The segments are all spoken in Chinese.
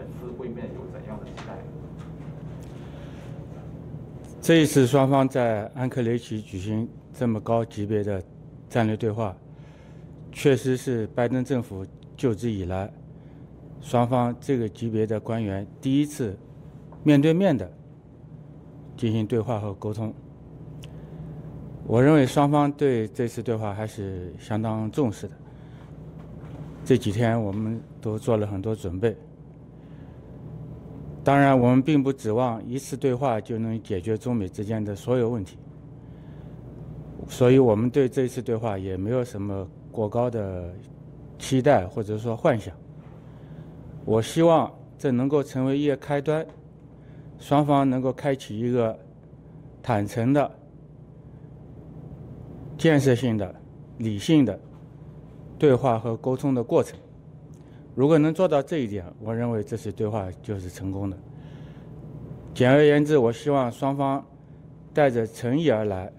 本次会面有怎样的期待？这一次双方在安克雷奇举行这么高级别的战略对话，确实是拜登政府就职以来，双方这个级别的官员第一次面对面的进行对话和沟通。我认为双方对这次对话还是相当重视的。这几天我们都做了很多准备。当然，我们并不指望一次对话就能解决中美之间的所有问题，所以我们对这一次对话也没有什么过高的期待或者说幻想。我希望这能够成为一个开端，双方能够开启一个坦诚的、建设性的、理性的对话和沟通的过程。如果能做到这一点，我认为这次对话就是成功的。简而言之，我希望双方带着诚意而来，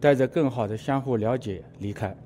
带着更好的相互了解离开。